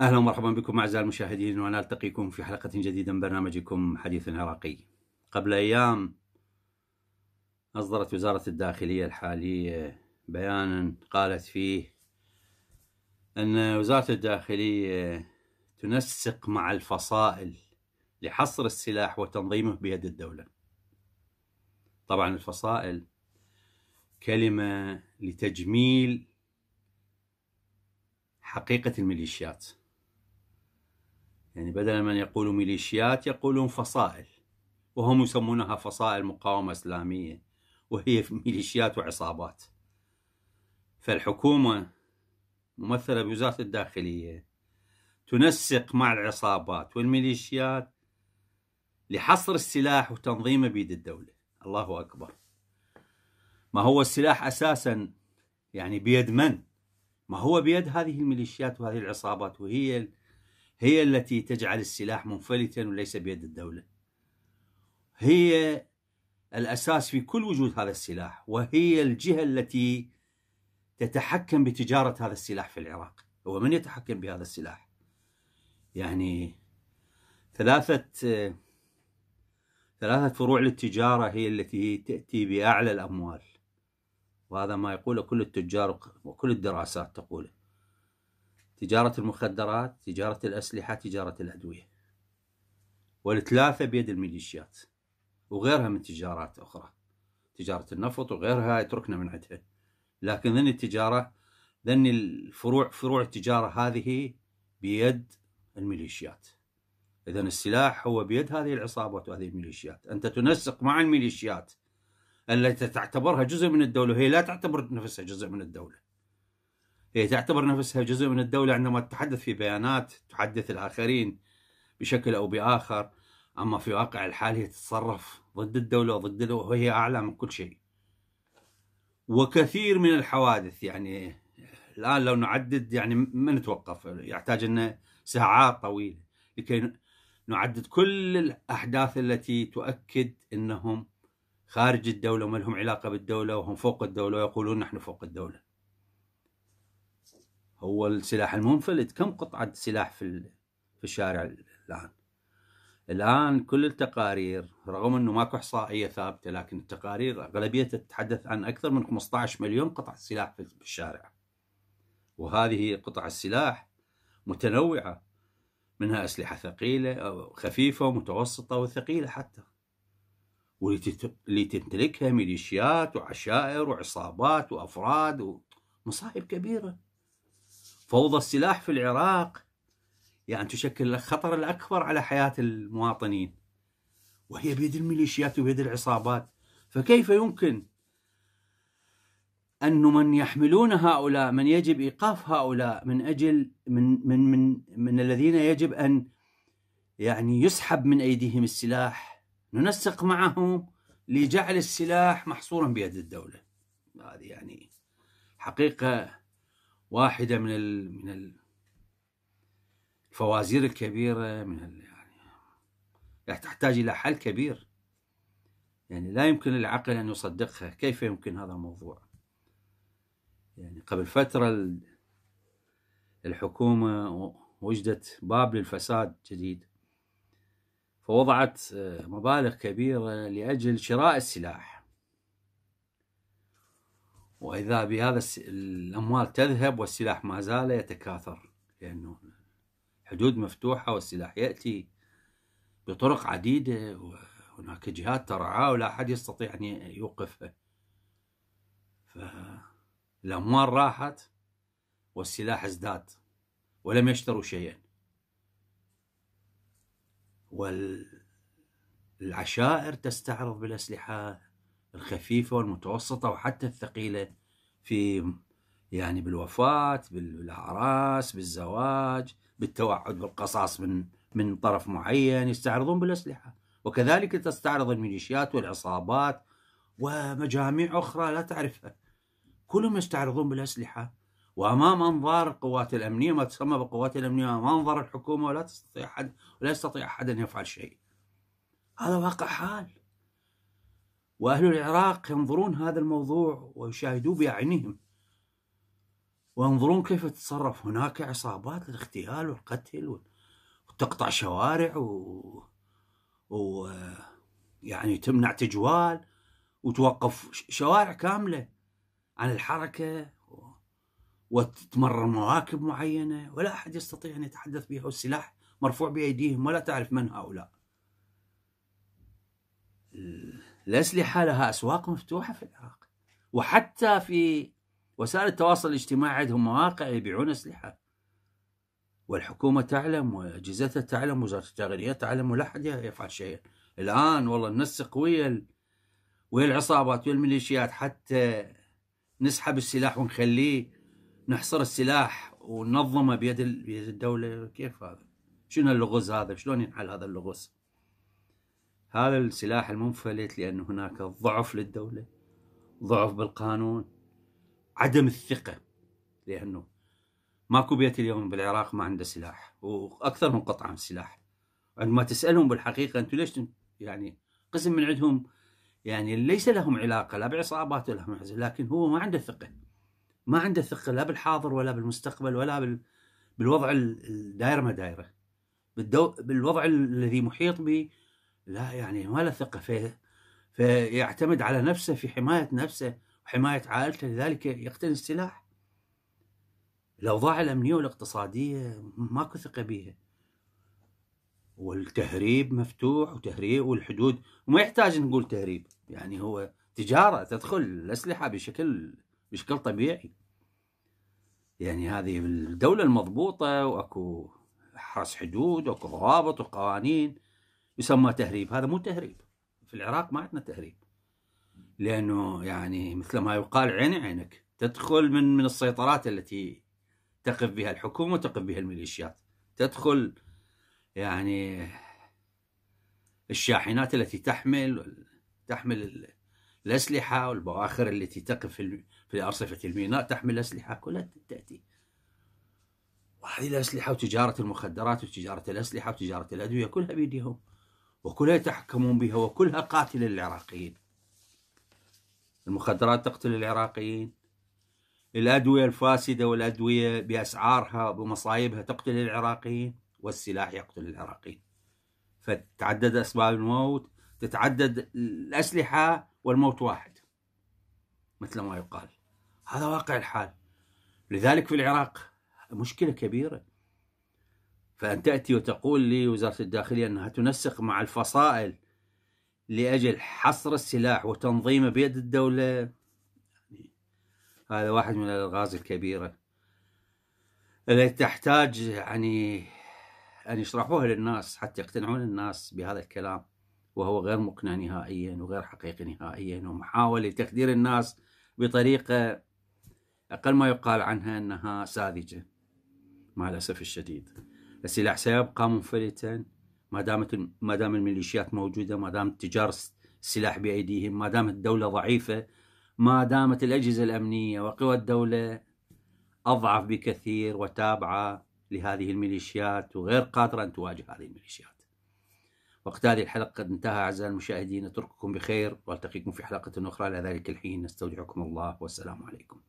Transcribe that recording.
اهلا ومرحبا بكم اعزائي المشاهدين ونلتقيكم في حلقه جديده من برنامجكم حديث عراقي. قبل ايام اصدرت وزاره الداخليه الحاليه بيانا قالت فيه أن وزارة الداخلية تنسق مع الفصائل لحصر السلاح وتنظيمه بيد الدولة طبعا الفصائل كلمة لتجميل حقيقة الميليشيات يعني بدل من يقولوا ميليشيات يقولون فصائل وهم يسمونها فصائل مقاومة إسلامية وهي ميليشيات وعصابات فالحكومة ممثلة بوزارة الداخلية تنسق مع العصابات والميليشيات لحصر السلاح وتنظيمه بيد الدولة الله أكبر ما هو السلاح أساسا يعني بيد من؟ ما هو بيد هذه الميليشيات وهذه العصابات وهي هي التي تجعل السلاح منفلتا وليس بيد الدولة هي الأساس في كل وجود هذا السلاح وهي الجهة التي تتحكم بتجارة هذا السلاح في العراق هو من يتحكم بهذا السلاح يعني ثلاثة ثلاثة فروع للتجارة هي التي تأتي بأعلى الأموال وهذا ما يقوله كل التجار وكل الدراسات تقوله تجارة المخدرات تجارة الأسلحة تجارة الأدوية والثلاثة بيد الميليشيات وغيرها من تجارات أخرى تجارة النفط وغيرها اتركنا من عندها لكن ذني التجاره ذني الفروع فروع التجاره هذه بيد الميليشيات اذا السلاح هو بيد هذه العصابات وهذه الميليشيات انت تنسق مع الميليشيات التي تعتبرها جزء من الدوله هي لا تعتبر نفسها جزء من الدوله هي تعتبر نفسها جزء من الدوله عندما تتحدث في بيانات تحدث الاخرين بشكل او باخر اما في واقع الحال هي تتصرف ضد الدوله وضد وهي اعلى من كل شيء وكثير من الحوادث يعني الان لو نعدد يعني ما نتوقف يحتاج لنا ساعات طويله لكي نعدد كل الاحداث التي تؤكد انهم خارج الدوله وما لهم علاقه بالدوله وهم فوق الدوله ويقولون نحن فوق الدوله. هو السلاح المنفلت كم قطعه سلاح في في الشارع الان؟ الان كل التقارير رغم انه ماكو احصائيه ثابته لكن التقارير اغلبيه تتحدث عن اكثر من 15 مليون قطعه سلاح في الشارع. وهذه قطع السلاح متنوعه منها اسلحه ثقيله او خفيفه ومتوسطه وثقيله حتى. واللي تمتلكها ميليشيات وعشائر وعصابات وافراد ومصائب كبيره. فوضى السلاح في العراق يعني تشكل الخطر الأكبر على حياة المواطنين وهي بيد الميليشيات وبيد العصابات فكيف يمكن أن من يحملون هؤلاء من يجب إيقاف هؤلاء من أجل من من من, من الذين يجب أن يعني يسحب من أيديهم السلاح ننسق معهم لجعل السلاح محصورا بيد الدولة هذه يعني حقيقة واحدة من من الفوازير الكبيرة من يعني, يعني تحتاج إلى حل كبير يعني لا يمكن للعقل أن يصدقها كيف يمكن هذا الموضوع يعني قبل فترة الحكومة وجدت باب للفساد جديد فوضعت آه، مبالغ كبيرة لأجل شراء السلاح وإذا بهذا الأموال تذهب والسلاح ما زال يتكاثر لأنه حدود مفتوحة والسلاح يأتي بطرق عديدة وهناك جهات ترعاه ولا أحد يستطيع أن يوقفه فالأموال راحت والسلاح ازداد ولم يشتروا شيئا والعشائر تستعرض بالأسلحة الخفيفة والمتوسطة وحتى الثقيلة في يعني بالوفاة بالأعراس بالزواج بالتوعد بالقصاص من من طرف معين يستعرضون بالأسلحة وكذلك تستعرض الميليشيات والعصابات ومجاميع أخرى لا تعرفها كلهم يستعرضون بالأسلحة وأمام أنظار القوات الأمنية ما تسمى بالقوات الأمنية أمام أنظار الحكومة ولا تستطيع أحد ولا يستطيع أحد أن يفعل شيء هذا واقع حال وأهل العراق ينظرون هذا الموضوع ويشاهدوه بأعينهم وانظرون كيف تتصرف هناك عصابات الاغتيال والقتل وتقطع شوارع و... و يعني تمنع تجوال وتوقف شوارع كاملة عن الحركة وتتمرر مواكب معينة ولا أحد يستطيع أن يتحدث بها والسلاح مرفوع بأيديهم ولا تعرف من هؤلاء الأسلحة لها أسواق مفتوحة في العراق وحتى في وسائل التواصل الاجتماعي عندهم مواقع يبيعون أسلحة والحكومة تعلم وأجهزتها تعلم وزارة التغذية تعلم ولا أحد يفعل شيء الآن والله ننسق ويا ويا العصابات ويا الميليشيات حتى نسحب السلاح ونخليه نحصر السلاح وننظمه بيد بيد الدولة كيف هذا؟ شنو اللغز هذا؟ شلون ينحل هذا اللغز؟ هذا السلاح المنفلت لأن هناك ضعف للدولة ضعف بالقانون عدم الثقه لانه ماكو بيت اليوم بالعراق ما عنده سلاح واكثر من قطعه من سلاح عندما تسالهم بالحقيقه انتم ليش يعني قسم من عندهم يعني ليس لهم علاقه لا بعصابات ولا لهم لكن هو ما عنده ثقه ما عنده ثقه لا بالحاضر ولا بالمستقبل ولا بال بالوضع الدائره ما دايره بالدو... بالوضع الذي محيط به لا يعني ما له ثقه فيه فيعتمد على نفسه في حمايه نفسه حماية عائلته لذلك يقتني السلاح الأوضاع الأمنية والاقتصادية ماكو ثقة بيها والتهريب مفتوح وتهريب والحدود وما يحتاج نقول تهريب يعني هو تجارة تدخل الأسلحة بشكل بشكل طبيعي يعني هذه الدولة المضبوطة وأكو حرس حدود وأكو ضوابط وقوانين يسمى تهريب هذا مو تهريب في العراق ما عندنا تهريب لأنه يعني مثل ما يقال عيني عينك تدخل من من السيطرات التي تقف بها الحكومة وتقف بها الميليشيات تدخل يعني الشاحنات التي تحمل تحمل الأسلحة والبواخر التي تقف في أرصفة الميناء تحمل الأسلحة كلها تأتي وهذه الأسلحة وتجارة المخدرات وتجارة الأسلحة وتجارة الأدوية كلها بيديهم وكلها يتحكمون بها وكلها قاتلة للعراقيين المخدرات تقتل العراقيين الأدوية الفاسدة والأدوية بأسعارها بمصايبها تقتل العراقيين والسلاح يقتل العراقيين فتتعدد أسباب الموت تتعدد الأسلحة والموت واحد مثل ما يقال هذا واقع الحال لذلك في العراق مشكلة كبيرة فأن تأتي وتقول لي وزارة الداخلية أنها تنسق مع الفصائل لأجل حصر السلاح وتنظيمه بيد الدولة يعني هذا واحد من الألغاز الكبيرة اللي تحتاج يعني أن يشرحوها للناس حتى يقتنعون الناس بهذا الكلام وهو غير مقنع نهائيا وغير حقيقي نهائيا ومحاولة تخدير الناس بطريقة أقل ما يقال عنها أنها ساذجة مع الأسف الشديد السلاح سيبقى منفلتا ما دامت ما دام الميليشيات موجوده ما دام تجار السلاح بايديهم ما دامت الدوله ضعيفه ما دامت الاجهزه الامنيه وقوى الدوله اضعف بكثير وتابعه لهذه الميليشيات وغير قادره ان تواجه هذه الميليشيات. وقت هذه الحلقه قد انتهى اعزائي المشاهدين اترككم بخير والتقيكم في حلقه اخرى الى ذلك الحين نستودعكم الله والسلام عليكم.